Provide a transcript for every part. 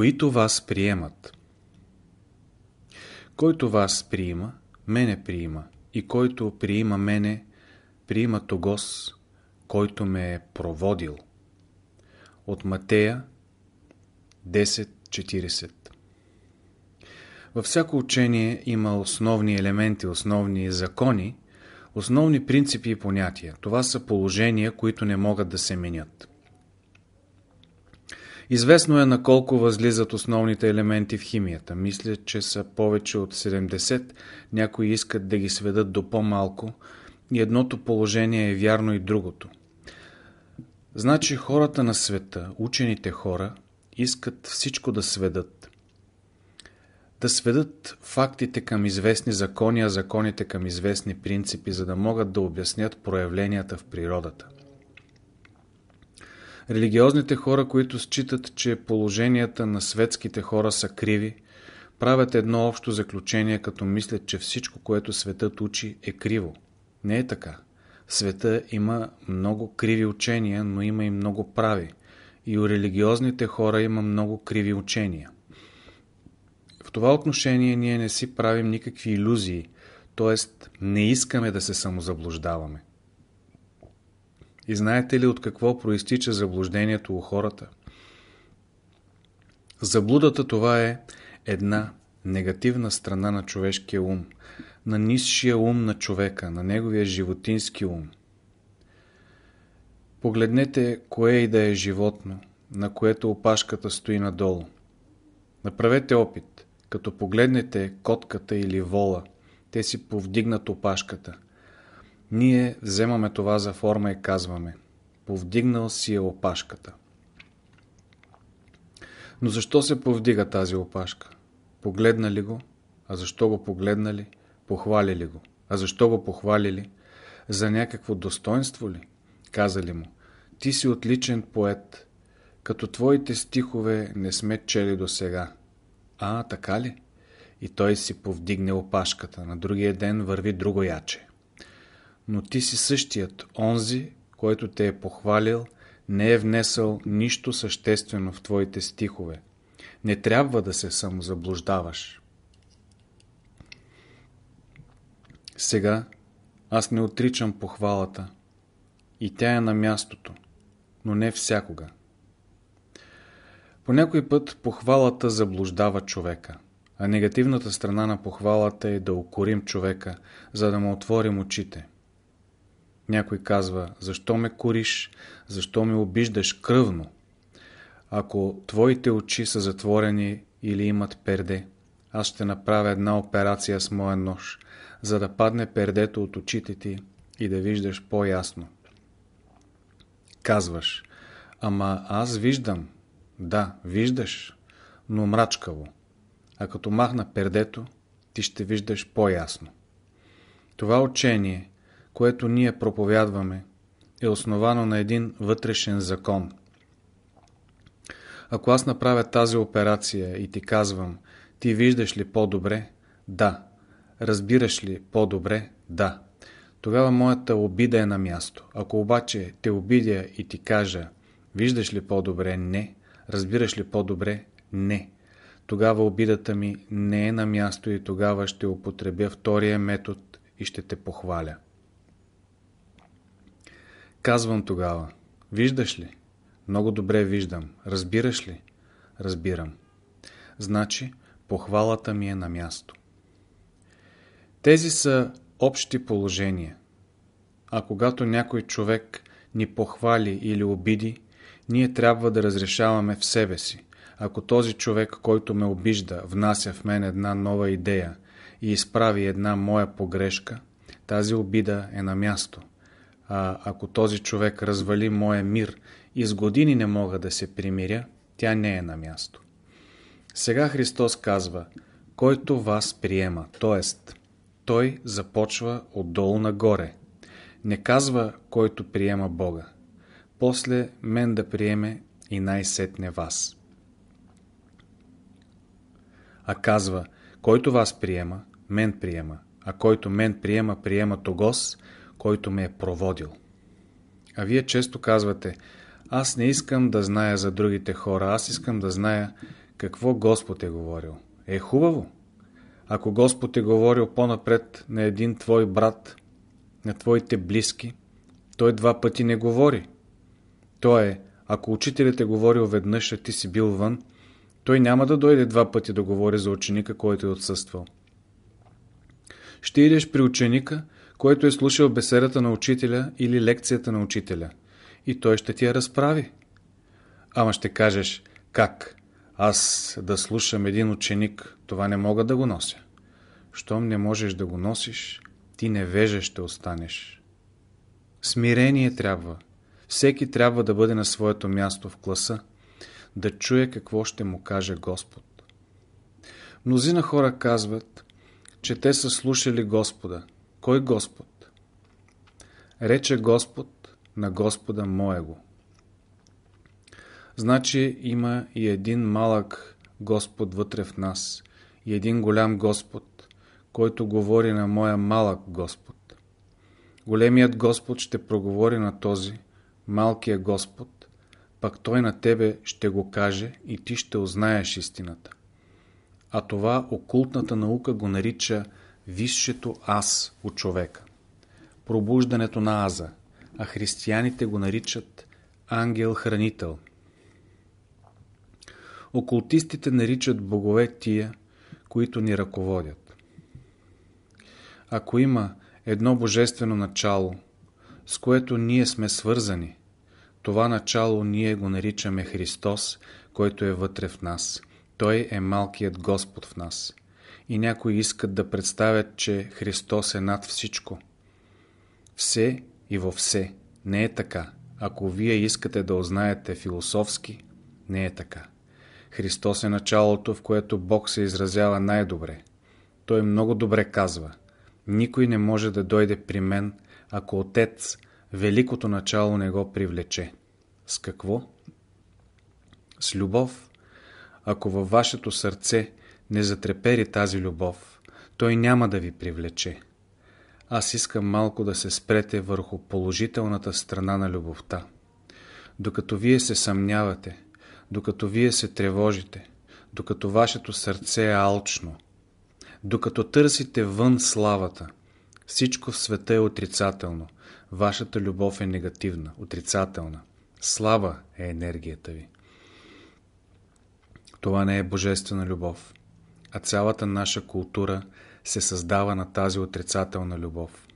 които вас приемат. Който вас приема, мене приема, и който приема мене, приима Тогос, който ме е проводил. От Матея 10.40 Във всяко учение има основни елементи, основни закони, основни принципи и понятия. Това са положения, които не могат да се менят. Известно е на колко възлизат основните елементи в химията. Мисля, че са повече от 70. Някои искат да ги сведат до по-малко. И едното положение е вярно и другото. Значи хората на света, учените хора, искат всичко да сведат. Да сведат фактите към известни закони, а законите към известни принципи, за да могат да обяснят проявленията в природата – Религиозните хора, които считат, че положенията на светските хора са криви, правят едно общо заключение, като мислят, че всичко, което светът учи, е криво. Не е така. света има много криви учения, но има и много прави. И у религиозните хора има много криви учения. В това отношение ние не си правим никакви иллюзии, т.е. не искаме да се самозаблуждаваме. И знаете ли от какво проистича заблуждението у хората? Заблудата това е една негативна страна на човешкия ум, на низшия ум на човека, на неговия животински ум. Погледнете кое и да е животно, на което опашката стои надолу. Направете опит, като погледнете котката или вола, те си повдигнат опашката – ние вземаме това за форма и казваме Повдигнал си е опашката. Но защо се повдига тази опашка? Погледнали го? А защо го погледнали? Похвалили го. А защо го похвалили? За някакво достоинство ли? Казали му. Ти си отличен поет. Като твоите стихове не сме чели до сега. А, така ли? И той си повдигне опашката. На другия ден върви друго яче но ти си същият, онзи, който те е похвалил, не е внесъл нищо съществено в твоите стихове. Не трябва да се самозаблуждаваш. Сега аз не отричам похвалата и тя е на мястото, но не всякога. По някой път похвалата заблуждава човека, а негативната страна на похвалата е да укорим човека, за да му отворим очите – някой казва, защо ме кориш, защо ме обиждаш кръвно? Ако твоите очи са затворени или имат перде, аз ще направя една операция с моя нож, за да падне пердето от очите ти и да виждаш по-ясно. Казваш, ама аз виждам. Да, виждаш, но мрачкаво. А като махна пердето, ти ще виждаш по-ясно. Това учение което ние проповядваме, е основано на един вътрешен закон. Ако аз направя тази операция и ти казвам, ти виждаш ли по-добре? Да. Разбираш ли по-добре? Да. Тогава моята обида е на място. Ако обаче те обидя и ти кажа, виждаш ли по-добре? Не. Разбираш ли по-добре? Не. Тогава обидата ми не е на място и тогава ще употребя втория метод и ще те похваля. Казвам тогава. Виждаш ли? Много добре виждам. Разбираш ли? Разбирам. Значи, похвалата ми е на място. Тези са общи положения. А когато някой човек ни похвали или обиди, ние трябва да разрешаваме в себе си. Ако този човек, който ме обижда, внася в мен една нова идея и изправи една моя погрешка, тази обида е на място. А ако този човек развали моя мир и с години не мога да се примиря, тя не е на място. Сега Христос казва, който вас приема, т.е. той започва отдолу нагоре. Не казва, който приема Бога. После мен да приеме и най-сетне вас. А казва, който вас приема, мен приема, а който мен приема, приема Тогос – който ме е проводил. А вие често казвате, аз не искам да зная за другите хора, аз искам да зная какво Господ е говорил. Е хубаво! Ако Господ е говорил по-напред на един твой брат, на твоите близки, той два пъти не говори. То е, ако учителят е говорил веднъж, а ти си бил вън, той няма да дойде два пъти да говори за ученика, който е отсъствал. Ще идеш при ученика, който е слушал беседата на учителя или лекцията на учителя. И той ще ти я разправи. Ама ще кажеш, как? Аз да слушам един ученик, това не мога да го нося. Щом не можеш да го носиш, ти невеже ще останеш. Смирение трябва. Всеки трябва да бъде на своето място в класа, да чуе какво ще му каже Господ. Мнозина хора казват, че те са слушали Господа – кой е Господ? Рече Господ на Господа Моего. Значи има и един малък Господ вътре в нас, и един голям Господ, който говори на моя малък Господ. Големият Господ ще проговори на този, малкия Господ, пък той на тебе ще го каже и ти ще узнаеш истината. А това окултната наука го нарича висшето аз от човека. Пробуждането на аза, а християните го наричат ангел-хранител. Окултистите наричат богове тия, които ни ръководят. Ако има едно божествено начало, с което ние сме свързани, това начало ние го наричаме Христос, който е вътре в нас. Той е малкият Господ в нас и някои искат да представят, че Христос е над всичко. Все и във все. Не е така. Ако вие искате да узнаете философски, не е така. Христос е началото, в което Бог се изразява най-добре. Той много добре казва. Никой не може да дойде при мен, ако Отец великото начало не го привлече. С какво? С любов. Ако във вашето сърце не затрепери тази любов, той няма да ви привлече. Аз искам малко да се спрете върху положителната страна на любовта. Докато вие се съмнявате, докато вие се тревожите, докато вашето сърце е алчно, докато търсите вън славата, всичко в света е отрицателно. Вашата любов е негативна, отрицателна. Слаба е енергията ви. Това не е божествена любов а цялата наша култура се създава на тази отрицателна любов.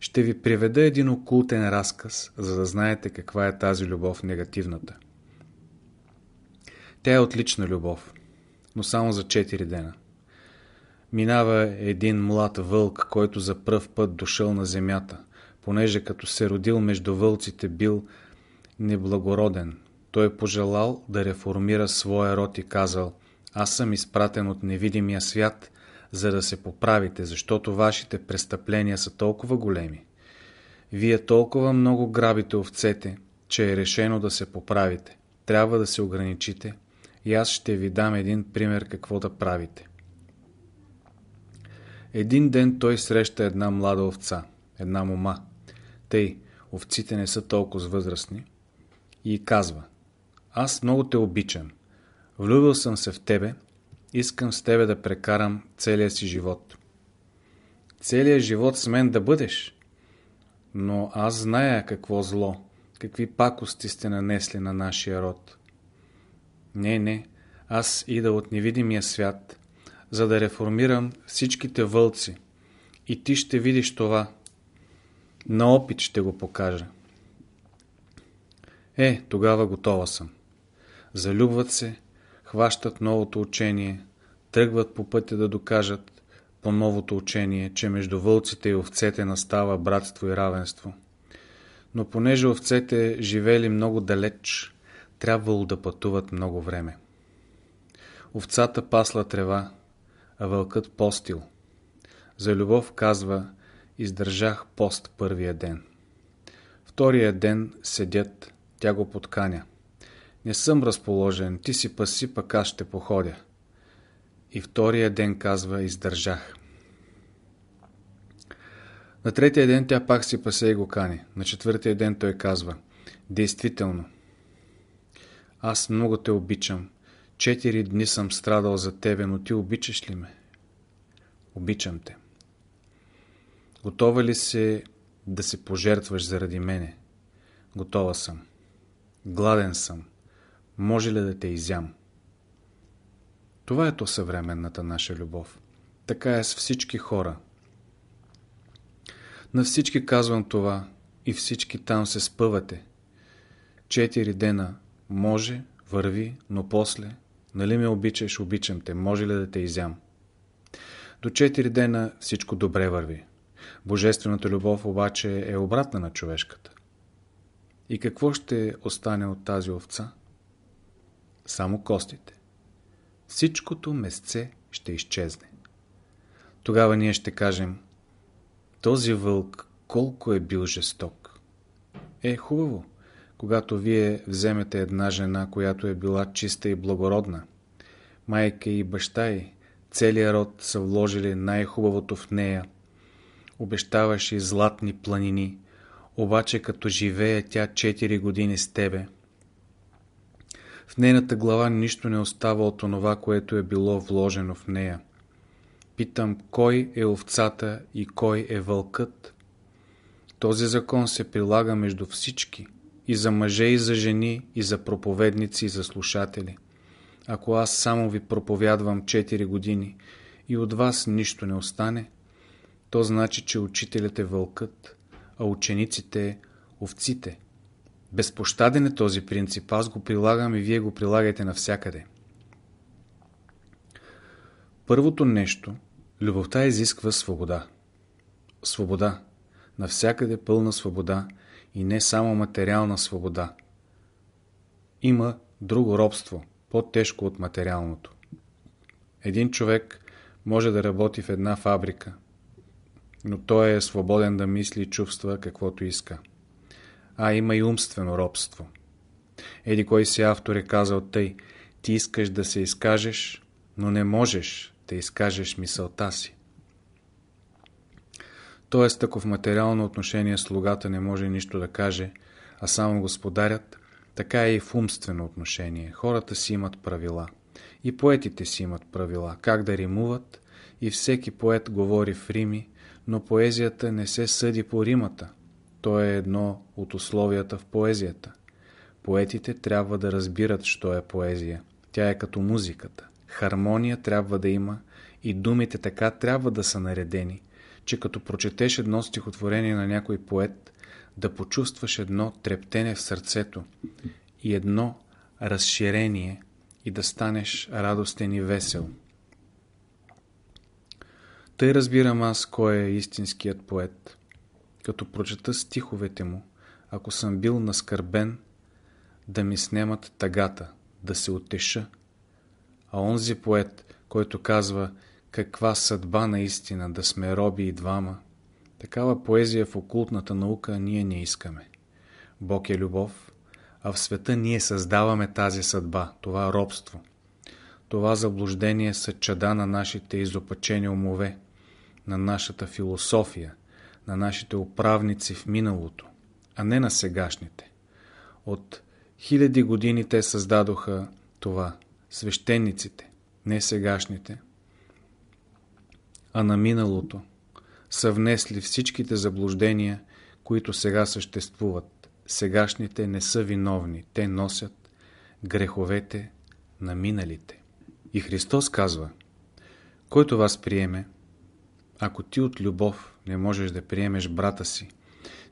Ще ви приведа един окултен разказ, за да знаете каква е тази любов негативната. Тя е отлична любов, но само за 4 дена. Минава един млад вълк, който за пръв път дошъл на земята, понеже като се родил между вълците бил неблагороден. Той пожелал да реформира своя род и казал – аз съм изпратен от невидимия свят, за да се поправите, защото вашите престъпления са толкова големи. Вие толкова много грабите овцете, че е решено да се поправите. Трябва да се ограничите и аз ще ви дам един пример какво да правите. Един ден той среща една млада овца, една мома. Тъй, овците не са толкова възрастни. И казва, аз много те обичам. Влюбил съм се в тебе, искам с тебе да прекарам целия си живот. Целият живот с мен да бъдеш. Но аз зная какво зло, какви пакости сте нанесли на нашия род. Не, не, аз ида от невидимия свят, за да реформирам всичките вълци. И ти ще видиш това. На опит ще го покажа. Е, тогава готова съм. Залюбват се, хващат новото учение, тръгват по пътя да докажат по новото учение, че между вълците и овцете настава братство и равенство. Но понеже овцете живели много далеч, трябвало да пътуват много време. Овцата пасла трева, а вълкът постил. За любов казва, издържах пост първия ден. Втория ден седят, тя го подканя. Не съм разположен, ти си паси, пък аз ще походя. И втория ден казва, издържах. На третия ден тя пак си пасе и го кани. На четвъртия ден той казва, действително, аз много те обичам. Четири дни съм страдал за тебе, но ти обичаш ли ме? Обичам те. Готова ли си да се пожертваш заради мене? Готова съм. Гладен съм може ли да те изям? Това е то съвременната наша любов. Така е с всички хора. На всички казвам това и всички там се спъвате. Четири дена може, върви, но после, нали ме обичаш, обичам те, може ли да те изям? До четири дена всичко добре върви. Божествената любов обаче е обратна на човешката. И какво ще остане от тази овца? само костите. Всичкото месце ще изчезне. Тогава ние ще кажем този вълк колко е бил жесток. Е, хубаво, когато вие вземете една жена, която е била чиста и благородна, майка и баща й, целият род са вложили най-хубавото в нея, обещаваше златни планини, обаче като живее тя 4 години с тебе – в нейната глава нищо не остава от онова, което е било вложено в нея. Питам, кой е овцата и кой е вълкът? Този закон се прилага между всички, и за мъже, и за жени, и за проповедници, и за слушатели. Ако аз само ви проповядвам 4 години и от вас нищо не остане, то значи, че учителят е вълкът, а учениците – овците – Безпощаден е този принцип. Аз го прилагам и вие го прилагайте навсякъде. Първото нещо, любовта изисква свобода. Свобода. Навсякъде пълна свобода и не само материална свобода. Има друго робство, по-тежко от материалното. Един човек може да работи в една фабрика, но той е свободен да мисли и чувства каквото иска а има и умствено робство. Еди кой си автор е казал тъй, ти искаш да се изкажеш, но не можеш да изкажеш мисълта си. Тоест, ако в материално отношение слугата не може нищо да каже, а само господарят, така е и в умствено отношение. Хората си имат правила. И поетите си имат правила, как да римуват, и всеки поет говори в рими, но поезията не се съди по римата, то е едно от условията в поезията. Поетите трябва да разбират, що е поезия. Тя е като музиката. Хармония трябва да има и думите така трябва да са наредени, че като прочетеш едно стихотворение на някой поет, да почувстваш едно трептене в сърцето и едно разширение и да станеш радостен и весел. Тъй разбирам аз кой е истинският поет като прочета стиховете му, ако съм бил наскърбен, да ми снемат тагата, да се отеша. А онзи поет, който казва каква съдба наистина да сме роби и двама, такава поезия в окултната наука ние не искаме. Бог е любов, а в света ние създаваме тази съдба, това робство. Това заблуждение са чада на нашите изопачени умове, на нашата философия, на нашите управници в миналото, а не на сегашните. От хиляди години те създадоха това, свещениците, не сегашните, а на миналото, са внесли всичките заблуждения, които сега съществуват. Сегашните не са виновни, те носят греховете на миналите. И Христос казва, който вас приеме, ако ти от любов не можеш да приемеш брата си,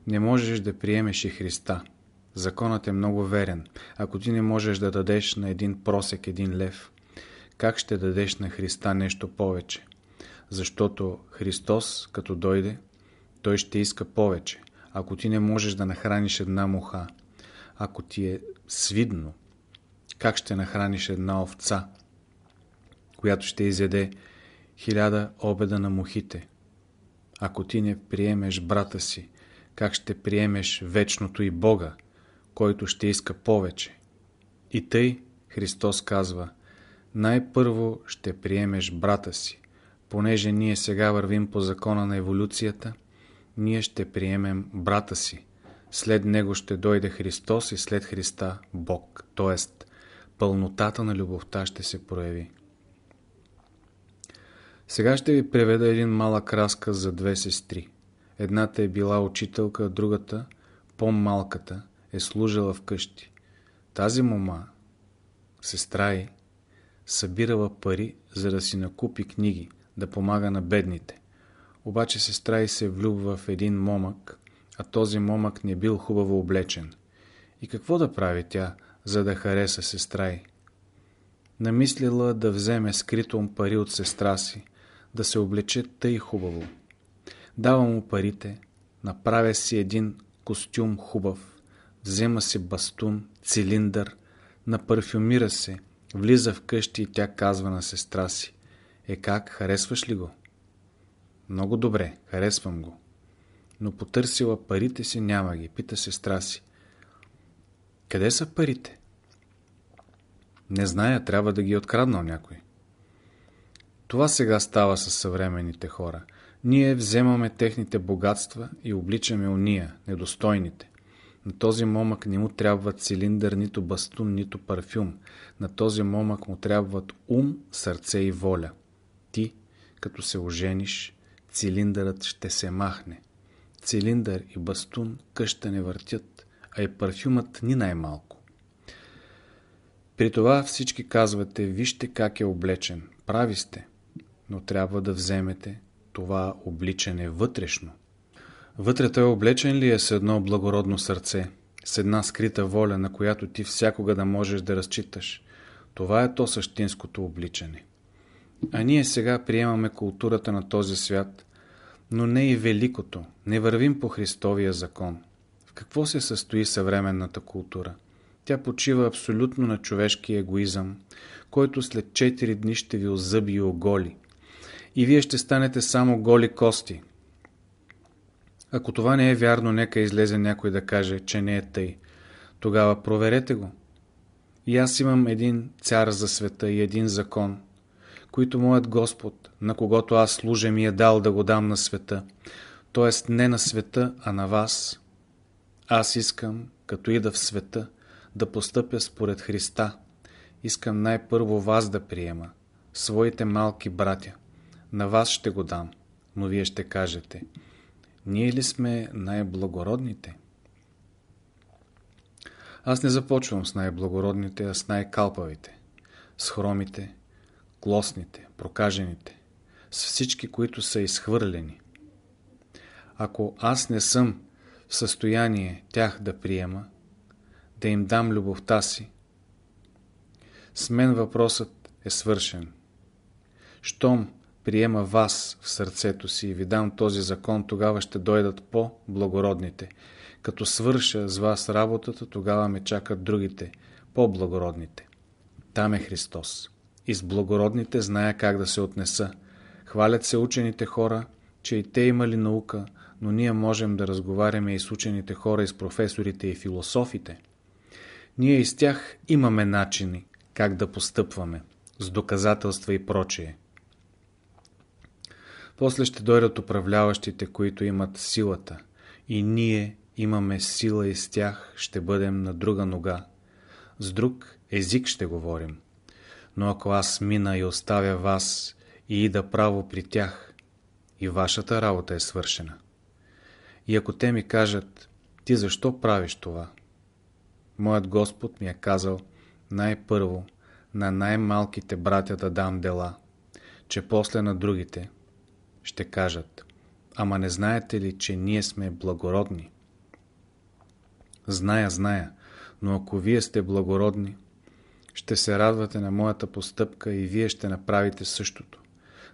не можеш да приемеш и Христа. Законът е много верен. Ако ти не можеш да дадеш на един просек един лев, как ще дадеш на Христа нещо повече? Защото Христос, като дойде, той ще иска повече. Ако ти не можеш да нахраниш една муха, ако ти е свидно, как ще нахраниш една овца, която ще изяде хиляда обеда на мухите. Ако ти не приемеш брата си, как ще приемеш вечното и Бога, който ще иска повече? И тъй Христос казва, най-първо ще приемеш брата си, понеже ние сега вървим по закона на еволюцията, ние ще приемем брата си. След него ще дойде Христос и след Христа Бог, т.е. пълнотата на любовта ще се прояви. Сега ще ви преведа един малък разказ за две сестри. Едната е била учителка, другата, по-малката, е служила вкъщи. Тази мома, сестра й, събирала пари, за да си накупи книги, да помага на бедните. Обаче сестра й се влюбва в един момък, а този момък не бил хубаво облечен. И какво да прави тя, за да хареса сестра й? Намислила да вземе скритом пари от сестра си, да се облече тъй хубаво. Давам му парите, направя си един костюм хубав, взема си бастун, цилиндър, напарфюмира се, влиза в къщи и тя казва на сестра си. Е как, харесваш ли го? Много добре, харесвам го. Но потърсила парите си няма ги, пита сестра си. Къде са парите? Не зная, трябва да ги е откраднал някой. Това сега става с съвременните хора. Ние вземаме техните богатства и обличаме уния, недостойните. На този момък не му трябва цилиндър, нито бастун, нито парфюм. На този момък му трябват ум, сърце и воля. Ти, като се ожениш, цилиндърът ще се махне. Цилиндър и бастун къща не въртят, а и парфюмът ни най-малко. При това всички казвате, вижте как е облечен, прави сте – но трябва да вземете това обличане вътрешно. Вътре той облечен ли е с едно благородно сърце, с една скрита воля, на която ти всякога да можеш да разчиташ. Това е то същинското обличане. А ние сега приемаме културата на този свят, но не и великото, не вървим по Христовия закон. В какво се състои съвременната култура? Тя почива абсолютно на човешки егоизъм, който след 4 дни ще ви озъби и оголи – и вие ще станете само голи кости. Ако това не е вярно, нека излезе някой да каже, че не е тъй. Тогава проверете го. И аз имам един цар за света и един закон, които моят Господ, на когото аз служа, ми е дал да го дам на света, т.е. не на света, а на вас. Аз искам, като ида в света, да постъпя според Христа. Искам най-първо вас да приема, своите малки братя на вас ще го дам. Но вие ще кажете, ние ли сме най-благородните? Аз не започвам с най-благородните, а с най-калпавите, с хромите, клосните, прокажените, с всички, които са изхвърлени. Ако аз не съм в състояние тях да приема, да им дам любовта си, с мен въпросът е свършен. Щом приема вас в сърцето си и ви дам този закон, тогава ще дойдат по-благородните. Като свърша с вас работата, тогава ме чакат другите, по-благородните. Там е Христос. И с благородните зная как да се отнеса. Хвалят се учените хора, че и те имали наука, но ние можем да разговаряме и с учените хора, и с професорите, и философите. Ние и с тях имаме начини как да постъпваме, с доказателства и прочее. После ще дойдат управляващите, които имат силата. И ние имаме сила и с тях ще бъдем на друга нога. С друг език ще говорим. Но ако аз мина и оставя вас и ида право при тях, и вашата работа е свършена. И ако те ми кажат, ти защо правиш това? Моят Господ ми е казал, най-първо, на най-малките братя да дам дела, че после на другите – ще кажат, ама не знаете ли, че ние сме благородни? Зная, зная, но ако вие сте благородни, ще се радвате на моята постъпка и вие ще направите същото.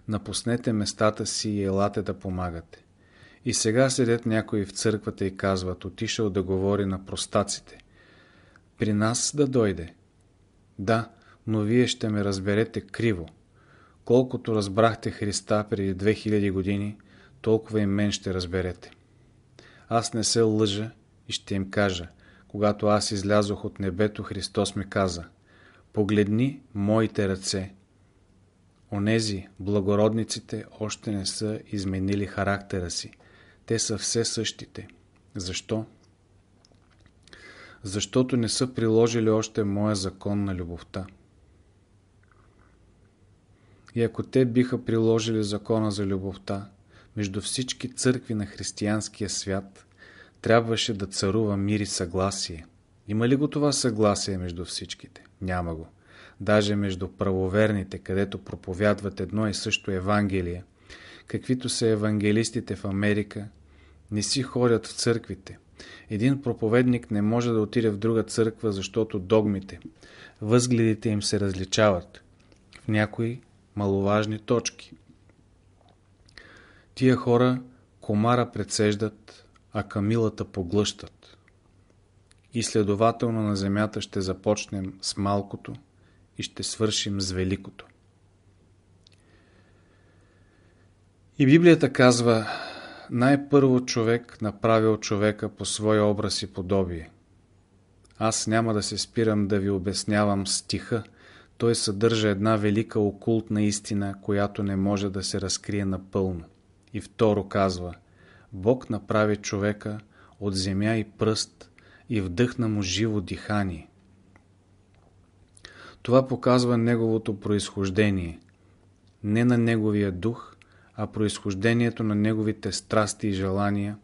Напуснете местата си и елате да помагате. И сега седят някои в църквата и казват, отишъл да говори на простаците. При нас да дойде. Да, но вие ще ме разберете криво. Колкото разбрахте Христа преди 2000 години, толкова и мен ще разберете. Аз не се лъжа и ще им кажа. Когато аз излязох от небето, Христос ми каза Погледни моите ръце. Онези, благородниците, още не са изменили характера си. Те са все същите. Защо? Защото не са приложили още моя закон на любовта. И ако те биха приложили закона за любовта, между всички църкви на християнския свят трябваше да царува мир и съгласие. Има ли го това съгласие между всичките? Няма го. Даже между правоверните, където проповядват едно и също Евангелие, каквито са евангелистите в Америка, не си ходят в църквите. Един проповедник не може да отиде в друга църква, защото догмите, възгледите им се различават. В някои маловажни точки. Тия хора комара предсеждат, а камилата поглъщат. И следователно на земята ще започнем с малкото и ще свършим с великото. И Библията казва, най-първо човек направил човека по своя образ и подобие. Аз няма да се спирам да ви обяснявам стиха, той съдържа една велика окултна истина, която не може да се разкрие напълно. И второ казва, Бог направи човека от земя и пръст и вдъхна му живо дихание. Това показва неговото происхождение. Не на неговия дух, а происхождението на неговите страсти и желания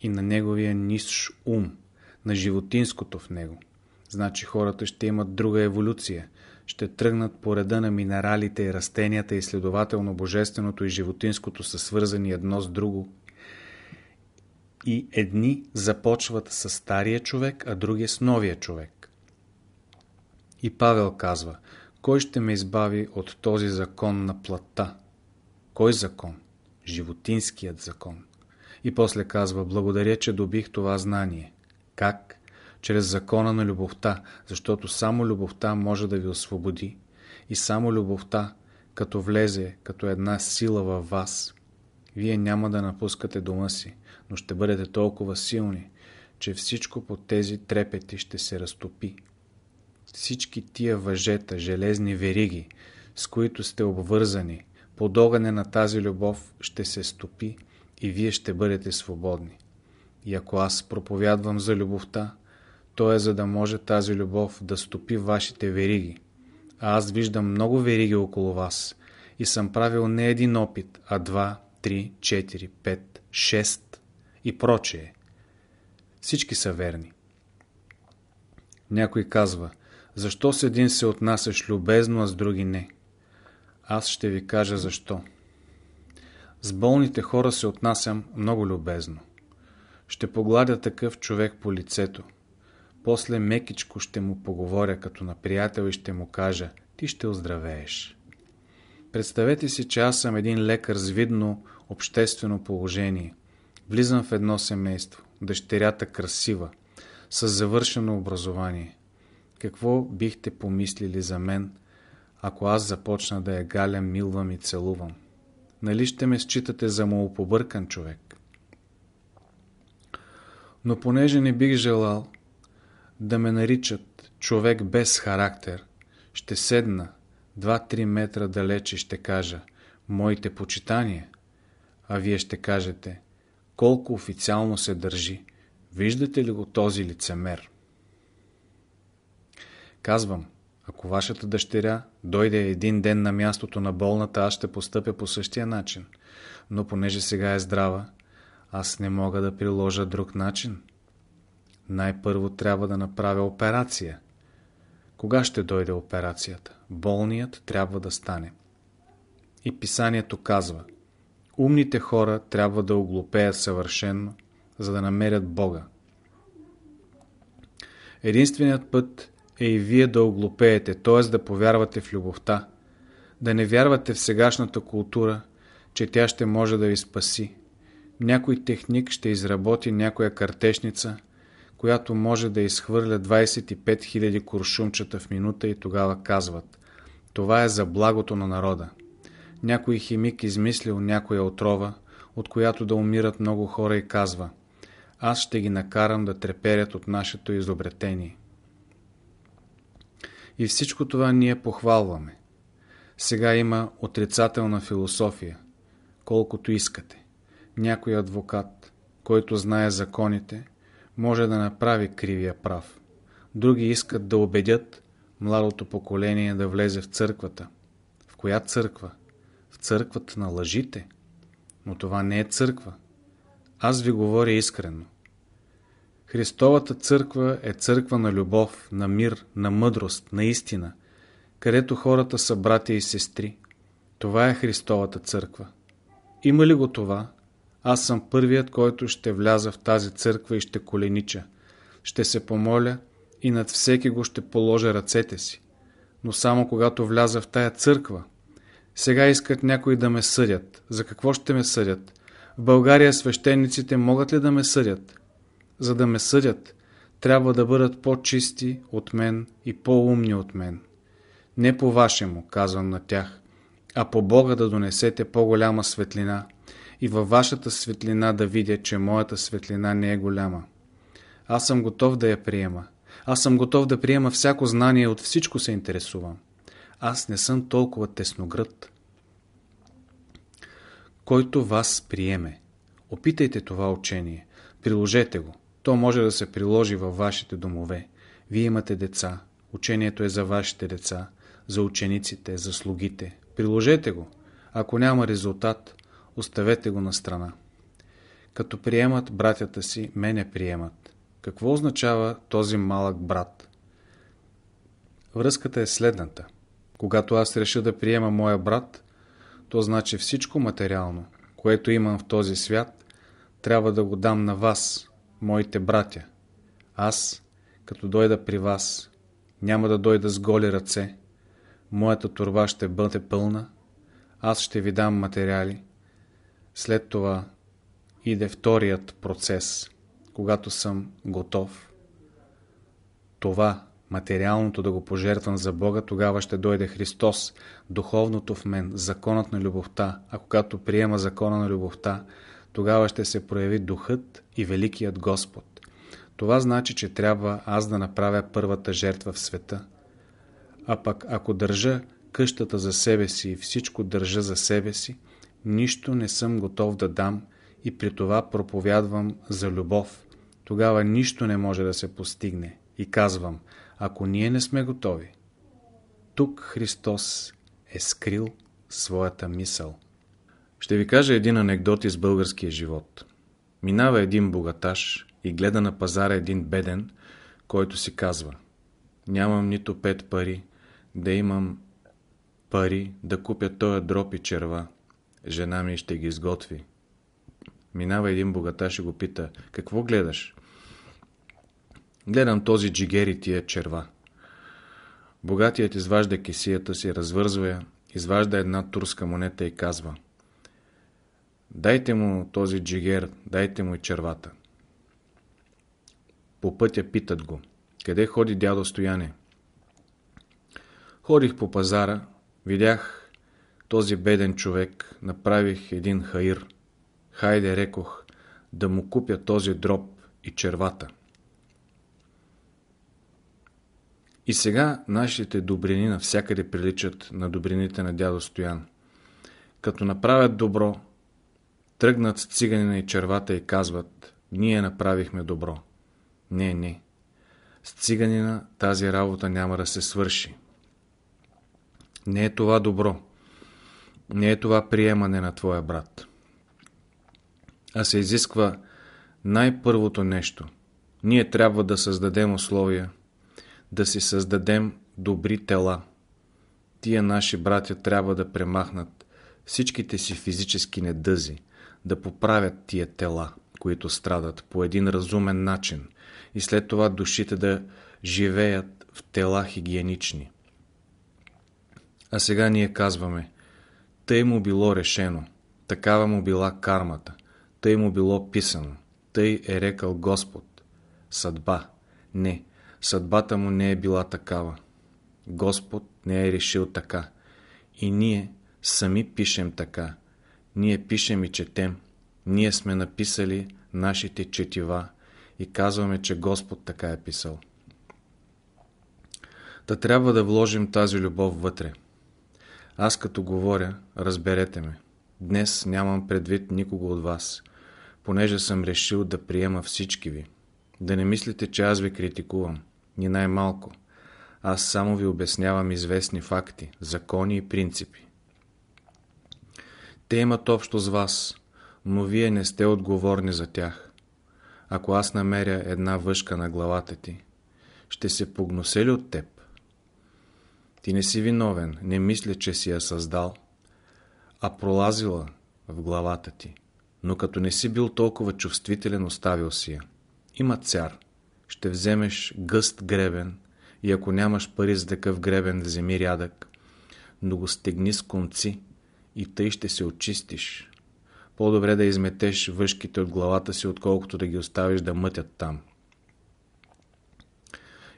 и на неговия нисш ум, на животинското в него. Значи хората ще имат друга еволюция, ще тръгнат по реда на минералите и растенията и следователно божественото и животинското са свързани едно с друго. И едни започват с стария човек, а други с новия човек. И Павел казва, кой ще ме избави от този закон на плата? Кой закон? Животинският закон. И после казва, благодаря, че добих това знание. Как? чрез закона на любовта, защото само любовта може да ви освободи. И само любовта, като влезе като една сила във вас, вие няма да напускате дома си, но ще бъдете толкова силни, че всичко по тези трепети ще се разтопи. Всички тия въжета, железни вериги, с които сте обвързани, под огъня на тази любов ще се стопи и вие ще бъдете свободни. И ако аз проповядвам за любовта, то е за да може тази любов да стопи вашите вериги. А аз виждам много вериги около вас и съм правил не един опит, а два, три, четири, пет, шест и прочее. Всички са верни. Някой казва, защо с един се отнасяш любезно, а с други не? Аз ще ви кажа защо. С болните хора се отнасям много любезно. Ще погладя такъв човек по лицето – после мекичко ще му поговоря като на приятел и ще му кажа «Ти ще оздравееш». Представете си, че аз съм един лекар с видно обществено положение. Влизам в едно семейство. Дъщерята красива, с завършено образование. Какво бихте помислили за мен, ако аз започна да я галя, милвам и целувам? Нали ще ме считате за малопобъркан човек? Но понеже не бих желал да ме наричат човек без характер. Ще седна 2-3 метра далече ще кажа «Моите почитания», а вие ще кажете «Колко официално се държи, виждате ли го този лицемер?» Казвам, ако вашата дъщеря дойде един ден на мястото на болната, аз ще постъпя по същия начин. Но понеже сега е здрава, аз не мога да приложа друг начин. Най-първо трябва да направя операция. Кога ще дойде операцията? Болният трябва да стане. И писанието казва Умните хора трябва да оглупеят съвършенно, за да намерят Бога. Единственият път е и вие да оглупеете, т.е. да повярвате в любовта, да не вярвате в сегашната култура, че тя ще може да ви спаси. Някой техник ще изработи някоя картешница, която може да изхвърля 25 000 куршумчета в минута и тогава казват «Това е за благото на народа». Някой химик измислил някоя отрова, от която да умират много хора и казва «Аз ще ги накарам да треперят от нашето изобретение». И всичко това ние похвалваме. Сега има отрицателна философия, колкото искате. Някой адвокат, който знае законите, може да направи кривия прав. Други искат да убедят младото поколение да влезе в църквата. В коя църква? В църквата на лъжите. Но това не е църква. Аз ви говоря искрено. Христовата църква е църква на любов, на мир, на мъдрост, на истина, където хората са братя и сестри. Това е Христовата църква. Има ли го това? Аз съм първият, който ще вляза в тази църква и ще коленича. Ще се помоля и над всеки го ще положа ръцете си. Но само когато вляза в тая църква. Сега искат някои да ме съдят. За какво ще ме съдят? В България свещениците могат ли да ме съдят? За да ме съдят, трябва да бъдат по-чисти от мен и по-умни от мен. Не по-вашему, казвам на тях, а по Бога да донесете по-голяма светлина и във вашата светлина да видя, че моята светлина не е голяма. Аз съм готов да я приема. Аз съм готов да приема всяко знание, от всичко се интересувам. Аз не съм толкова тесногръд. Който вас приеме, опитайте това учение, приложете го. То може да се приложи във вашите домове. Вие имате деца, учението е за вашите деца, за учениците, за слугите. Приложете го. Ако няма резултат, оставете го на страна. Като приемат братята си, мене приемат. Какво означава този малък брат? Връзката е следната. Когато аз реша да приема моя брат, то значи всичко материално, което имам в този свят, трябва да го дам на вас, моите братя. Аз, като дойда при вас, няма да дойда с голи ръце. Моята турба ще бъде пълна. Аз ще ви дам материали, след това иде вторият процес, когато съм готов. Това, материалното да го пожертвам за Бога, тогава ще дойде Христос, духовното в мен, законът на любовта, а когато приема закона на любовта, тогава ще се прояви Духът и Великият Господ. Това значи, че трябва аз да направя първата жертва в света. А пък ако държа къщата за себе си и всичко държа за себе си, нищо не съм готов да дам и при това проповядвам за любов, тогава нищо не може да се постигне. И казвам, ако ние не сме готови, тук Христос е скрил своята мисъл. Ще ви кажа един анекдот из българския живот. Минава един богаташ и гледа на пазара един беден, който си казва Нямам нито пет пари, да имам пари да купя тоя дроп и черва. Жена ми ще ги изготви. Минава един богаташ и го пита, какво гледаш? Гледам този джигер и тия черва. Богатият изважда кесията си, развързва я, изважда една турска монета и казва Дайте му този джигер, дайте му и червата. По пътя питат го. Къде ходи дядо Стояне? Ходих по пазара, видях този беден човек, направих един хаир. Хайде, рекох, да му купя този дроб и червата. И сега нашите добрини навсякъде приличат на добрините на дядо Стоян. Като направят добро, тръгнат с циганина и червата и казват «Ние направихме добро». Не, не. С циганина тази работа няма да се свърши. Не е това добро. Не е това приемане на твоя брат. А се изисква най-първото нещо. Ние трябва да създадем условия, да си създадем добри тела. Тия наши братя трябва да премахнат всичките си физически недъзи, да поправят тия тела, които страдат по един разумен начин и след това душите да живеят в тела хигиенични. А сега ние казваме, тъй му било решено, такава му била кармата, тъй му било писано, тъй е рекал Господ. Съдба. Не, съдбата му не е била такава. Господ не е решил така. И ние сами пишем така. Ние пишем и четем. Ние сме написали нашите четива и казваме, че Господ така е писал. Та трябва да вложим тази любов вътре – аз като говоря, разберете ме. Днес нямам предвид никого от вас, понеже съм решил да приема всички ви. Да не мислите, че аз ви критикувам, ни най-малко. Аз само ви обяснявам известни факти, закони и принципи. Те имат общо с вас, но вие не сте отговорни за тях. Ако аз намеря една въшка на главата ти, ще се погнося ли от теб? Ти не си виновен, не мисля, че си я създал, а пролазила в главата ти. Но като не си бил толкова чувствителен, оставил си я. Има цар. Ще вземеш гъст гребен и ако нямаш пари за такъв гребен, вземи рядък, но го стегни с конци и тъй ще се очистиш. По-добре да изметеш въшките от главата си, отколкото да ги оставиш да мътят там.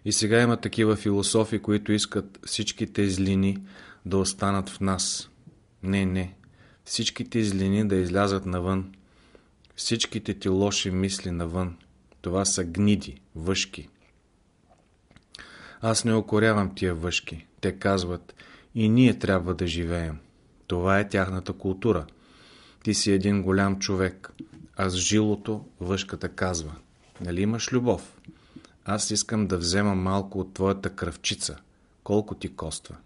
И сега има такива философи, които искат всичките злини да останат в нас. Не, не. Всичките злини да излязат навън. Всичките ти лоши мисли навън. Това са гниди, въшки. Аз не окорявам тия въшки. Те казват, и ние трябва да живеем. Това е тяхната култура. Ти си един голям човек, а с жилото въшката казва, нали имаш любов? Аз искам да взема малко от твоята кръвчица, колко ти коства.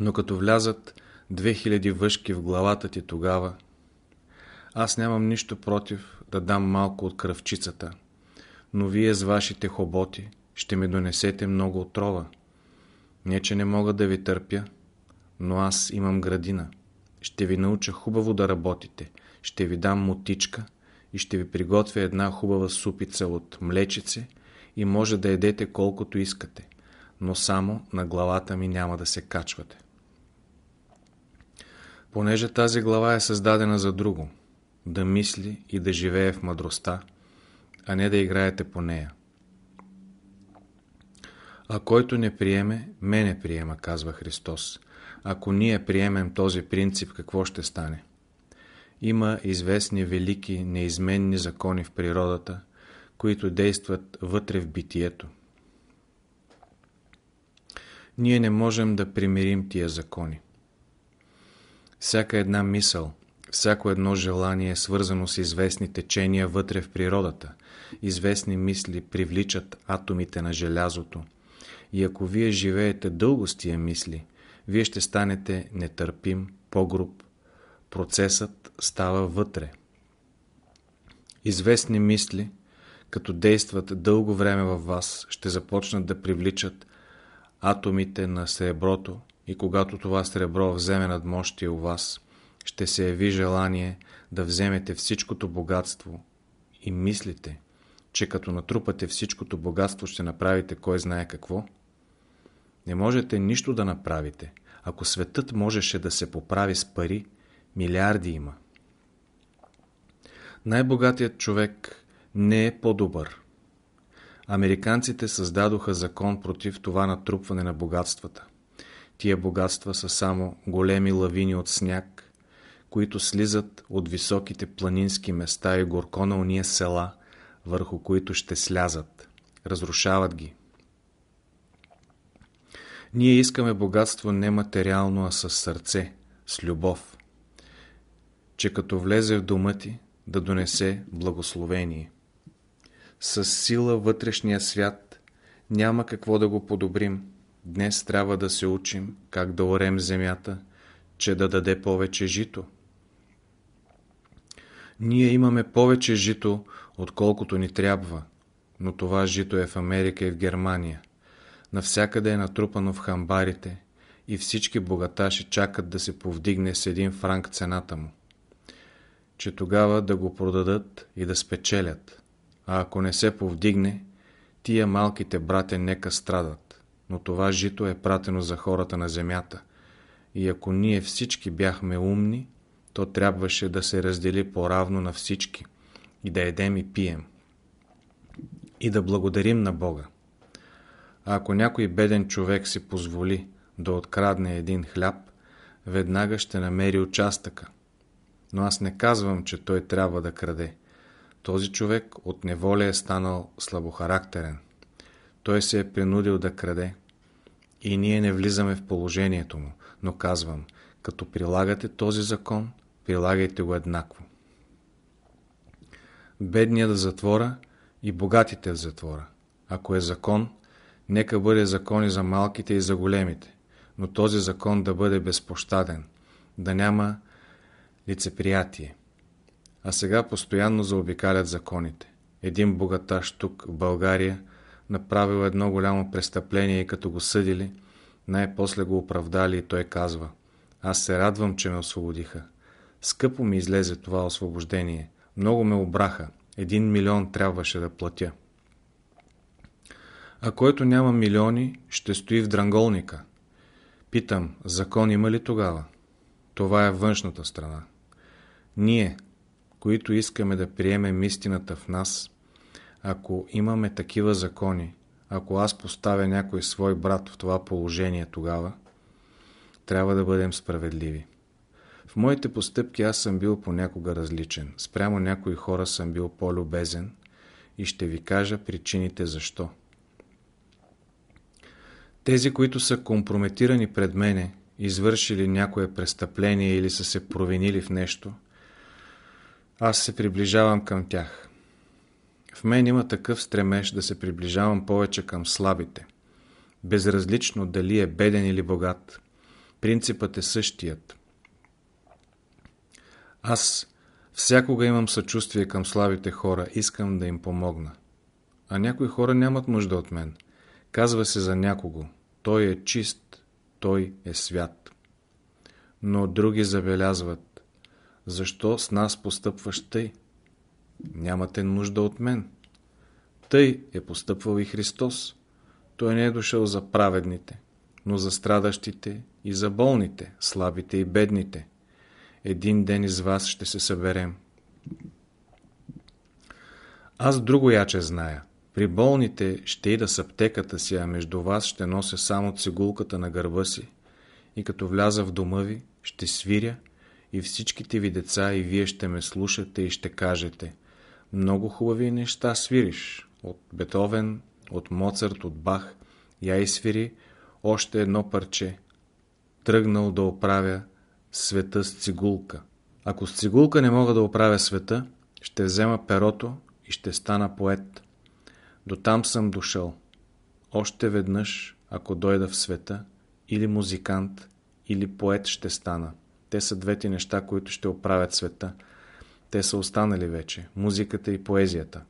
Но като влязат 2000 въшки в главата ти тогава, аз нямам нищо против да дам малко от кръвчицата, но вие с вашите хоботи ще ми донесете много отрова. Не, че не мога да ви търпя, но аз имам градина. Ще ви науча хубаво да работите. Ще ви дам мотичка – и ще ви приготвя една хубава супица от млечице и може да едете колкото искате, но само на главата ми няма да се качвате. Понеже тази глава е създадена за друго, да мисли и да живее в мъдростта, а не да играете по нея. А който не приеме, мене приема, казва Христос. Ако ние приемем този принцип, какво ще стане? Има известни велики, неизменни закони в природата, които действат вътре в битието. Ние не можем да примирим тия закони. Всяка една мисъл, всяко едно желание е свързано с известни течения вътре в природата. Известни мисли привличат атомите на желязото. И ако вие живеете дълго с тия мисли, вие ще станете нетърпим, по груп процесът става вътре. Известни мисли, като действат дълго време във вас, ще започнат да привличат атомите на среброто и когато това сребро вземе надмощие у вас, ще се яви желание да вземете всичкото богатство и мислите, че като натрупате всичкото богатство ще направите кой знае какво? Не можете нищо да направите. Ако светът можеше да се поправи с пари, Милиарди има. Най-богатият човек не е по-добър. Американците създадоха закон против това натрупване на богатствата. Тия богатства са само големи лавини от сняг, които слизат от високите планински места и горко на уния села, върху които ще слязат. Разрушават ги. Ние искаме богатство не материално, а с сърце, с любов че като влезе в дома ти, да донесе благословение. С сила вътрешния свят няма какво да го подобрим. Днес трябва да се учим как да орем земята, че да даде повече жито. Ние имаме повече жито, отколкото ни трябва, но това жито е в Америка и в Германия. Навсякъде е натрупано в хамбарите и всички богаташи чакат да се повдигне с един франк цената му че тогава да го продадат и да спечелят. А ако не се повдигне, тия малките брате нека страдат. Но това жито е пратено за хората на земята. И ако ние всички бяхме умни, то трябваше да се раздели по-равно на всички и да едем и пием. И да благодарим на Бога. А ако някой беден човек си позволи да открадне един хляб, веднага ще намери участъка – но аз не казвам, че той трябва да краде. Този човек от неволя е станал слабохарактерен. Той се е принудил да краде. И ние не влизаме в положението му, но казвам, като прилагате този закон, прилагайте го еднакво. Бедният в затвора и богатите в затвора. Ако е закон, нека бъде закон и за малките и за големите, но този закон да бъде безпощаден, да няма лицеприятие. А сега постоянно заобикалят законите. Един богаташ тук, в България, направил едно голямо престъпление и като го съдили, най-после го оправдали и той казва «Аз се радвам, че ме освободиха. Скъпо ми излезе това освобождение. Много ме обраха. Един милион трябваше да платя». А който няма милиони, ще стои в дранголника. Питам, закон има ли тогава? Това е външната страна. Ние, които искаме да приемем истината в нас, ако имаме такива закони, ако аз поставя някой свой брат в това положение тогава, трябва да бъдем справедливи. В моите постъпки аз съм бил понякога различен. Спрямо някои хора съм бил по-любезен и ще ви кажа причините защо. Тези, които са компрометирани пред мене, извършили някое престъпление или са се провинили в нещо – аз се приближавам към тях. В мен има такъв стремеж да се приближавам повече към слабите. Безразлично дали е беден или богат, принципът е същият. Аз всякога имам съчувствие към слабите хора, искам да им помогна. А някои хора нямат нужда от мен. Казва се за някого. Той е чист, той е свят. Но други забелязват. Защо с нас постъпваш тъй? Нямате нужда от мен. Тъй е постъпвал и Христос. Той не е дошъл за праведните, но за страдащите и за болните, слабите и бедните. Един ден из вас ще се съберем. Аз друго яче зная. При болните ще ида с аптеката си, а между вас ще нося само цигулката на гърба си. И като вляза в дома ви, ще свиря и всичките ви деца и вие ще ме слушате и ще кажете много хубави неща свириш от Бетовен, от Моцарт, от Бах, я свири още едно парче. Тръгнал да оправя света с цигулка. Ако с цигулка не мога да оправя света, ще взема перото и ще стана поет. До там съм дошъл. Още веднъж, ако дойда в света, или музикант, или поет ще стана. Те са двете неща, които ще оправят света. Те са останали вече – музиката и поезията.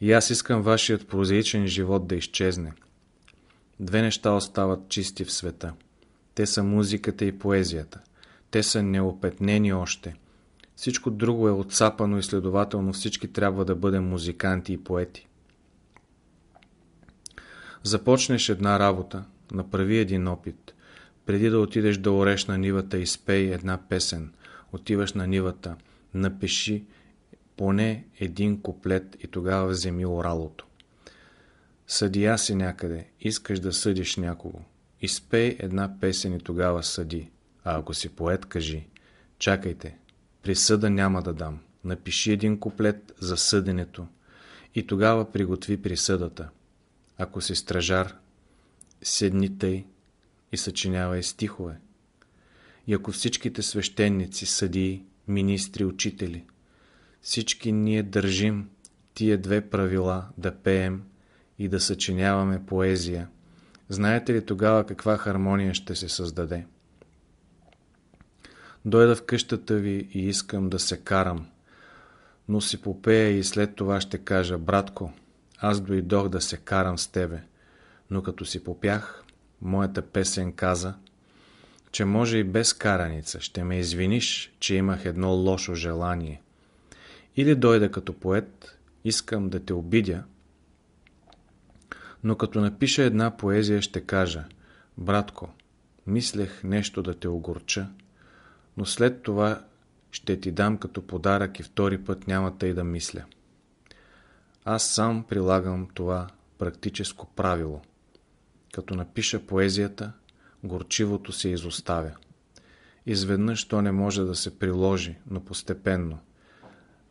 И аз искам вашият прозаичен живот да изчезне. Две неща остават чисти в света. Те са музиката и поезията. Те са неопетнени още. Всичко друго е отцапано и следователно всички трябва да бъдем музиканти и поети. Започнеш една работа, направи един опит – преди да отидеш да ореш на нивата, изпей една песен. Отиваш на нивата, напиши поне един куплет и тогава вземи оралото. Съдия си някъде, искаш да съдиш някого. Изпей една песен и тогава съди. А ако си поет, кажи. Чакайте, присъда няма да дам. Напиши един куплет за съденето и тогава приготви присъдата. Ако си стражар, седни тъй, и съчинява и стихове. И ако всичките свещеници, съдии, министри, учители, всички ние държим тия две правила да пеем и да съчиняваме поезия, знаете ли тогава каква хармония ще се създаде? Дойда в къщата ви и искам да се карам, но си попея и след това ще кажа, братко, аз дойдох да се карам с тебе, но като си попях, моята песен каза, че може и без караница. Ще ме извиниш, че имах едно лошо желание. Или дойда като поет, искам да те обидя, но като напиша една поезия ще кажа «Братко, мислех нещо да те огорча, но след това ще ти дам като подарък и втори път няма тъй да мисля». Аз сам прилагам това практическо правило – като напиша поезията, горчивото се изоставя. Изведнъж то не може да се приложи, но постепенно.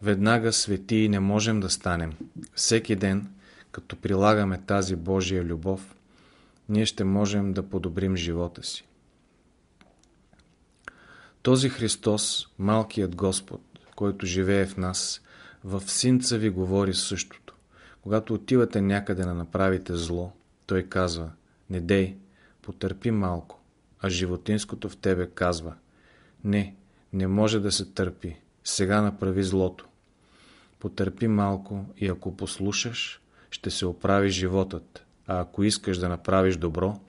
Веднага свети и не можем да станем. Всеки ден, като прилагаме тази Божия любов, ние ще можем да подобрим живота си. Този Христос, малкият Господ, който живее в нас, в синца ви говори същото. Когато отивате някъде да направите зло, той казва – не дей, потърпи малко, а животинското в тебе казва. Не, не може да се търпи, сега направи злото. Потърпи малко и ако послушаш, ще се оправи животът, а ако искаш да направиш добро,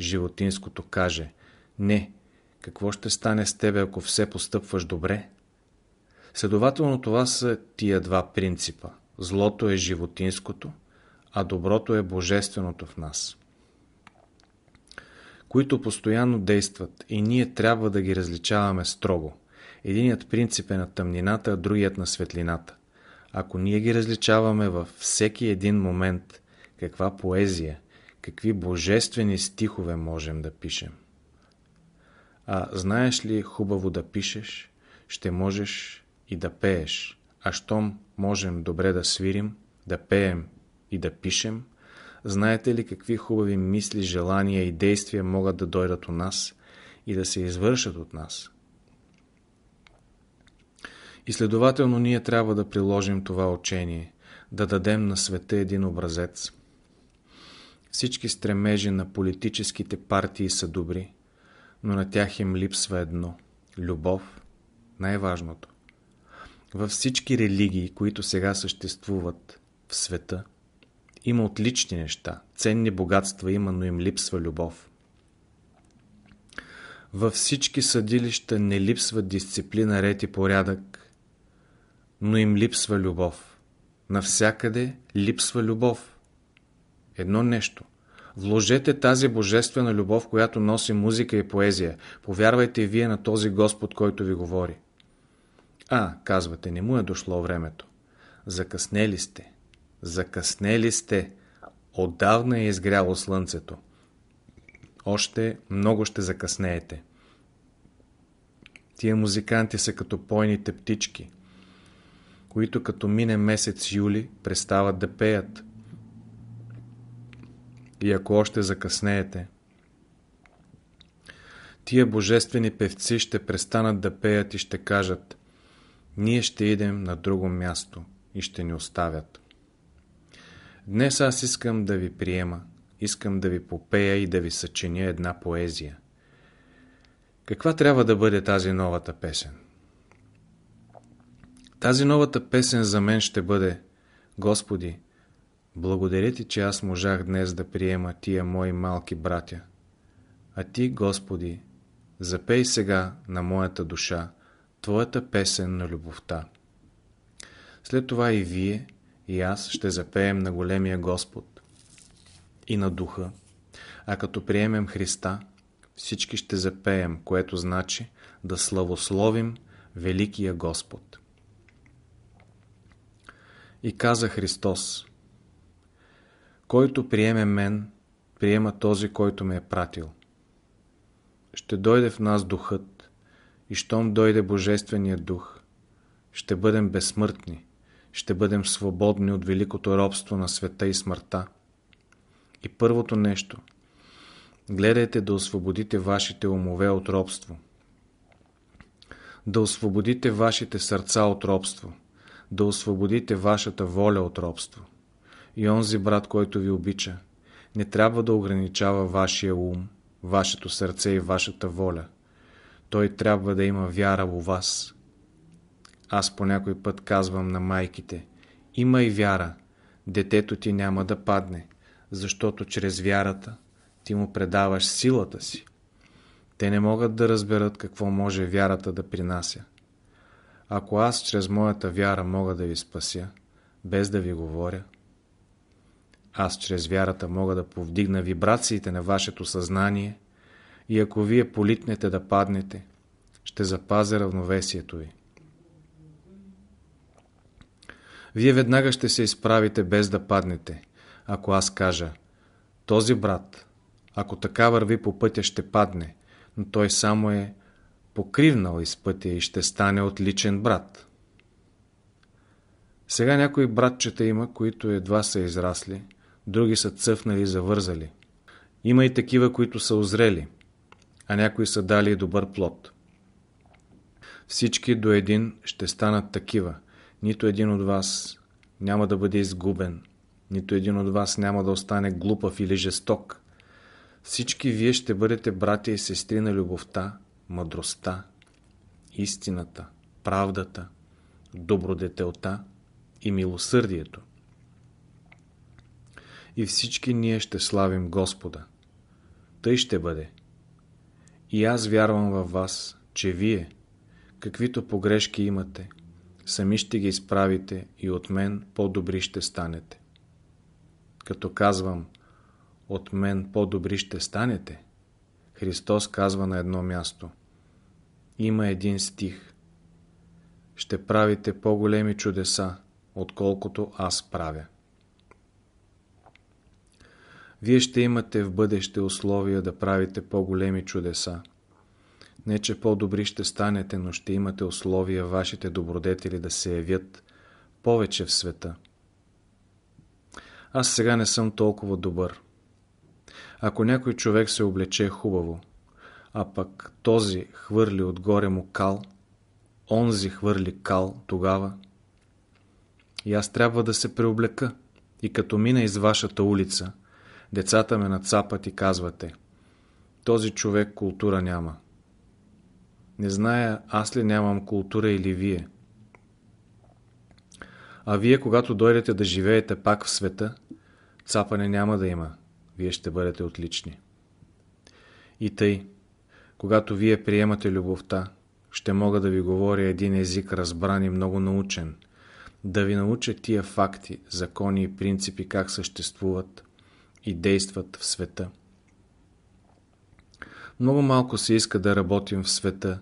животинското каже. Не, какво ще стане с тебе, ако все постъпваш добре? Следователно това са тия два принципа. Злото е животинското, а доброто е божественото в нас които постоянно действат и ние трябва да ги различаваме строго. Единият принцип е на тъмнината, а другият на светлината. Ако ние ги различаваме във всеки един момент, каква поезия, какви божествени стихове можем да пишем. А знаеш ли хубаво да пишеш, ще можеш и да пееш, а щом можем добре да свирим, да пеем и да пишем – Знаете ли какви хубави мисли, желания и действия могат да дойдат у нас и да се извършат от нас? И следователно ние трябва да приложим това учение, да дадем на света един образец. Всички стремежи на политическите партии са добри, но на тях им липсва едно – любов, най-важното. Във всички религии, които сега съществуват в света – има отлични неща, ценни богатства има, но им липсва любов. Във всички съдилища не липсва дисциплина, ред и порядък, но им липсва любов. Навсякъде липсва любов. Едно нещо. Вложете тази божествена любов, която носи музика и поезия. Повярвайте вие на този Господ, който ви говори. А, казвате, не му е дошло времето. Закъснели сте. Закъснели сте. Отдавна е изгряло слънцето. Още много ще закъснеете. Тия музиканти са като пойните птички, които като мине месец юли престават да пеят. И ако още закъснеете, тия божествени певци ще престанат да пеят и ще кажат ние ще идем на друго място и ще ни оставят. Днес аз искам да ви приема, искам да ви попея и да ви съчиня една поезия. Каква трябва да бъде тази новата песен? Тази новата песен за мен ще бъде Господи, благодаря Ти, че аз можах днес да приема тия мои малки братя. А Ти, Господи, запей сега на моята душа Твоята песен на любовта. След това и Вие – и аз ще запеем на големия Господ и на Духа, а като приемем Христа, всички ще запеем, което значи да славословим Великия Господ. И каза Христос, който приеме мен, приема този, който ме е пратил. Ще дойде в нас духът и щом дойде Божественият дух, ще бъдем безсмъртни, ще бъдем свободни от великото робство на света и смъртта. И първото нещо – гледайте да освободите вашите умове от робство. Да освободите вашите сърца от робство. Да освободите вашата воля от робство. И онзи брат, който ви обича, не трябва да ограничава вашия ум, вашето сърце и вашата воля. Той трябва да има вяра у вас – аз по някой път казвам на майките, имай вяра, детето ти няма да падне, защото чрез вярата ти му предаваш силата си. Те не могат да разберат какво може вярата да принася. Ако аз чрез моята вяра мога да ви спася, без да ви говоря, аз чрез вярата мога да повдигна вибрациите на вашето съзнание и ако вие политнете да паднете, ще запазя равновесието ви. вие веднага ще се изправите без да паднете. Ако аз кажа, този брат, ако така върви по пътя, ще падне, но той само е покривнал из пътя и ще стане отличен брат. Сега някои братчета има, които едва са израсли, други са цъфнали и завързали. Има и такива, които са озрели, а някои са дали добър плод. Всички до един ще станат такива – нито един от вас няма да бъде изгубен. Нито един от вас няма да остане глупав или жесток. Всички вие ще бъдете братя и сестри на любовта, мъдростта, истината, правдата, добродетелта и милосърдието. И всички ние ще славим Господа. Тъй ще бъде. И аз вярвам във вас, че вие, каквито погрешки имате, сами ще ги изправите и от мен по-добри ще станете. Като казвам от мен по-добри ще станете, Христос казва на едно място. Има един стих. Ще правите по-големи чудеса, отколкото аз правя. Вие ще имате в бъдеще условия да правите по-големи чудеса. Не, че по-добри ще станете, но ще имате условия вашите добродетели да се явят повече в света. Аз сега не съм толкова добър. Ако някой човек се облече хубаво, а пък този хвърли отгоре му кал, онзи хвърли кал тогава, и аз трябва да се преоблека. И като мина из вашата улица, децата ме нацапат и казвате, този човек култура няма. Не зная аз ли нямам култура или вие. А вие, когато дойдете да живеете пак в света, цапане няма да има. Вие ще бъдете отлични. И тъй, когато вие приемате любовта, ще мога да ви говоря един език разбран и много научен, да ви науча тия факти, закони и принципи как съществуват и действат в света. Много малко се иска да работим в света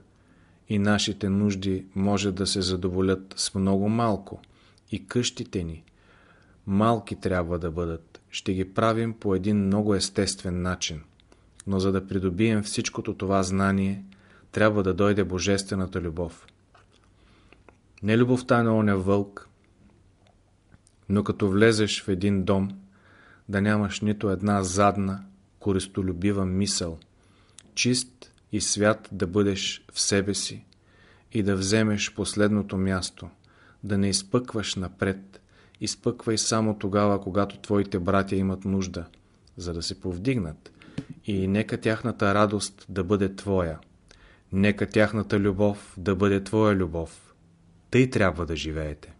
и нашите нужди може да се задоволят с много малко. И къщите ни, малки трябва да бъдат, ще ги правим по един много естествен начин. Но за да придобием всичкото това знание, трябва да дойде божествената любов. Не любовта на оня вълк, но като влезеш в един дом, да нямаш нито една задна, користолюбива мисъл – чист и свят да бъдеш в себе си и да вземеш последното място, да не изпъкваш напред. Изпъквай само тогава, когато твоите братя имат нужда, за да се повдигнат. И нека тяхната радост да бъде твоя. Нека тяхната любов да бъде твоя любов. Тъй трябва да живеете.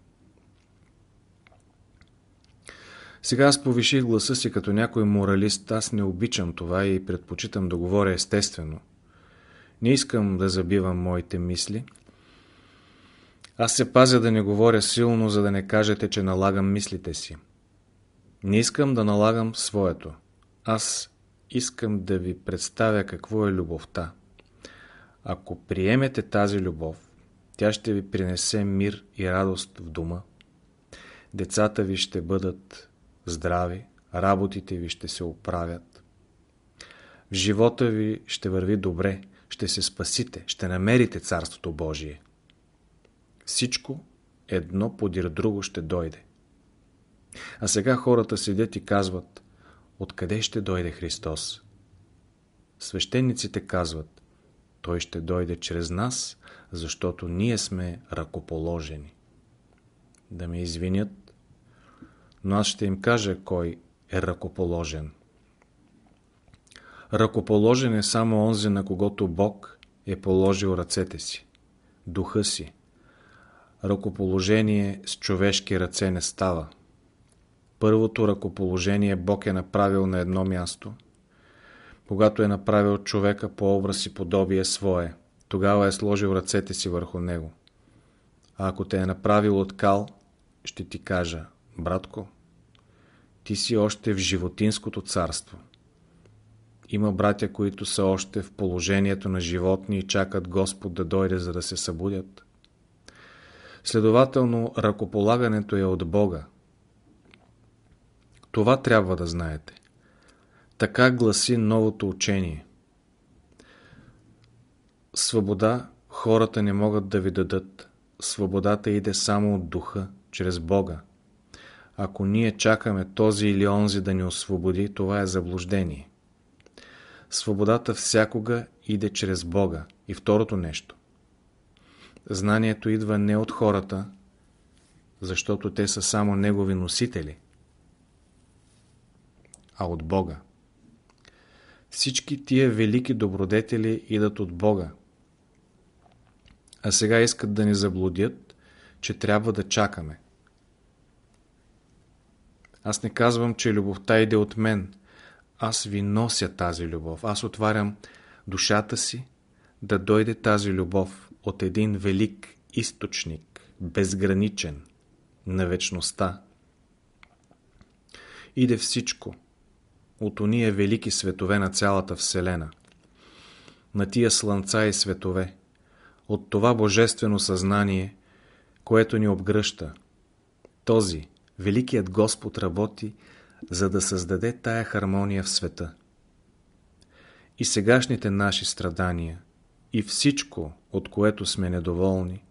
Сега аз повиших гласа си като някой моралист. Аз не обичам това и предпочитам да говоря естествено. Не искам да забивам моите мисли. Аз се пазя да не говоря силно, за да не кажете, че налагам мислите си. Не искам да налагам своето. Аз искам да ви представя какво е любовта. Ако приемете тази любов, тя ще ви принесе мир и радост в дома. Децата ви ще бъдат Здрави, работите ви ще се оправят. В живота ви ще върви добре, ще се спасите, ще намерите Царството Божие. Всичко едно подир друго ще дойде. А сега хората седят и казват, откъде ще дойде Христос? Свещениците казват, Той ще дойде чрез нас, защото ние сме ръкоположени. Да ме извинят, но аз ще им кажа кой е ръкоположен. Ръкоположен е само онзи, на когото Бог е положил ръцете си, духа си. Ръкоположение с човешки ръце не става. Първото ръкоположение Бог е направил на едно място, когато е направил човека по образ и подобие свое, тогава е сложил ръцете си върху него. А ако те е направил от кал, ще ти кажа, Братко, ти си още в животинското царство. Има братя, които са още в положението на животни и чакат Господ да дойде, за да се събудят. Следователно, ръкополагането е от Бога. Това трябва да знаете. Така гласи новото учение. Свобода хората не могат да ви дадат. Свободата иде само от духа, чрез Бога. Ако ние чакаме този или онзи да ни освободи, това е заблуждение. Свободата всякога иде чрез Бога. И второто нещо. Знанието идва не от хората, защото те са само негови носители, а от Бога. Всички тия велики добродетели идат от Бога. А сега искат да ни заблудят, че трябва да чакаме. Аз не казвам, че любовта иде от мен. Аз ви нося тази любов. Аз отварям душата си да дойде тази любов от един велик източник, безграничен, на вечността. Иде всичко от ония велики светове на цялата Вселена, на тия слънца и светове, от това божествено съзнание, което ни обгръща. Този – Великият Господ работи, за да създаде тая хармония в света. И сегашните наши страдания, и всичко, от което сме недоволни,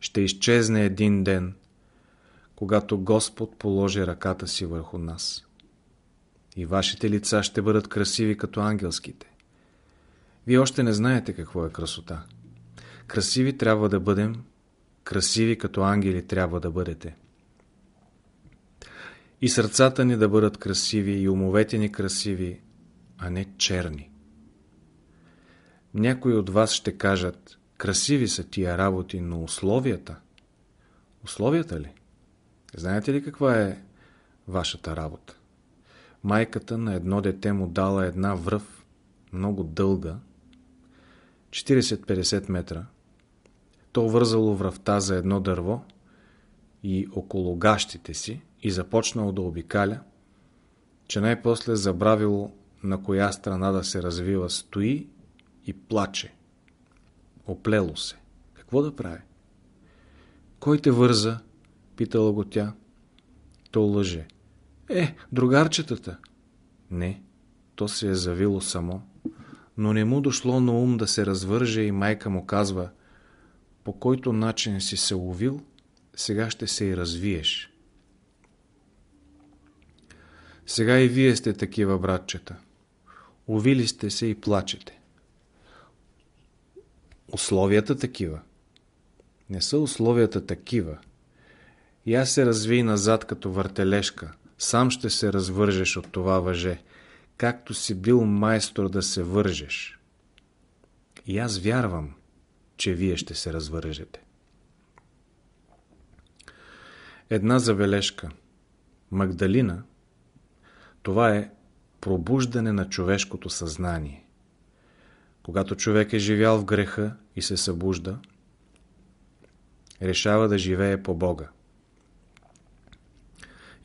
ще изчезне един ден, когато Господ положи ръката си върху нас. И вашите лица ще бъдат красиви като ангелските. Вие още не знаете какво е красота. Красиви трябва да бъдем, красиви като ангели трябва да бъдете и сърцата ни да бъдат красиви и умовете ни красиви, а не черни. Някои от вас ще кажат, красиви са тия работи, но условията. Условията ли? Знаете ли каква е вашата работа? Майката на едно дете му дала една връв, много дълга, 40-50 метра. То вързало връвта за едно дърво и около гащите си и започнало да обикаля, че най-после забравило на коя страна да се развива, стои и плаче. Оплело се. Какво да прави? Кой те върза? Питала го тя. То лъже. Е, другарчетата. Не, то се е завило само. Но не му дошло на ум да се развърже и майка му казва, по който начин си се ловил, сега ще се и развиеш. Сега и вие сте такива, братчета. Увили сте се и плачете. Условията такива. Не са условията такива. И аз се разви назад като въртележка. Сам ще се развържеш от това въже, както си бил майстор да се вържеш. И аз вярвам, че вие ще се развържете. Една забележка. Магдалина – това е пробуждане на човешкото съзнание. Когато човек е живял в греха и се събужда, решава да живее по Бога.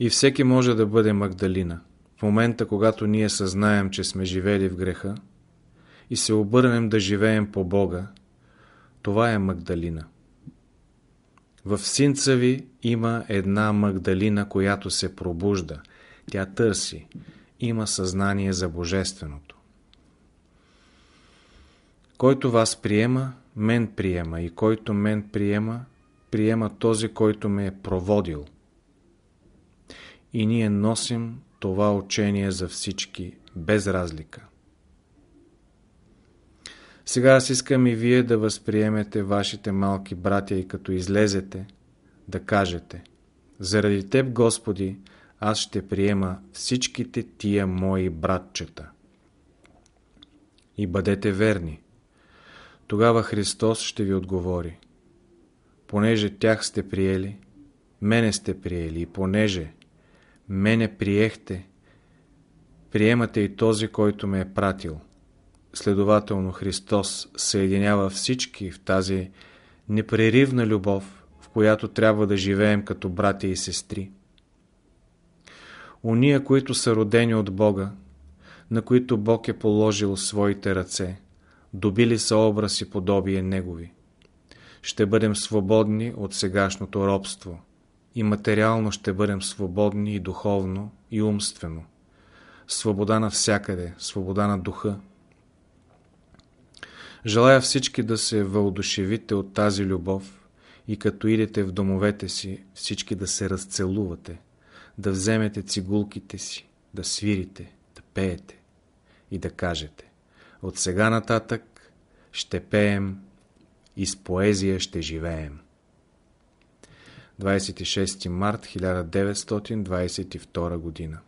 И всеки може да бъде Магдалина. В момента, когато ние съзнаем, че сме живели в греха и се обърнем да живеем по Бога, това е Магдалина. В синца ви има една Магдалина, която се пробужда – тя търси. Има съзнание за Божественото. Който вас приема, мен приема и който мен приема, приема този, който ме е проводил. И ние носим това учение за всички, без разлика. Сега аз искам и вие да възприемете вашите малки братя и като излезете, да кажете Заради Теб, Господи, аз ще приема всичките тия мои братчета. И бъдете верни. Тогава Христос ще ви отговори. Понеже тях сте приели, мене сте приели и понеже мене приехте, приемате и този, който ме е пратил. Следователно Христос съединява всички в тази непреривна любов, в която трябва да живеем като братя и сестри. Уния, които са родени от Бога, на които Бог е положил своите ръце, добили са образ и подобие Негови. Ще бъдем свободни от сегашното робство. И материално ще бъдем свободни и духовно, и умствено. Свобода навсякъде, свобода на духа. Желая всички да се въодушевите от тази любов и като идете в домовете си, всички да се разцелувате да вземете цигулките си, да свирите, да пеете и да кажете от сега нататък ще пеем и с поезия ще живеем. 26 март 1922 година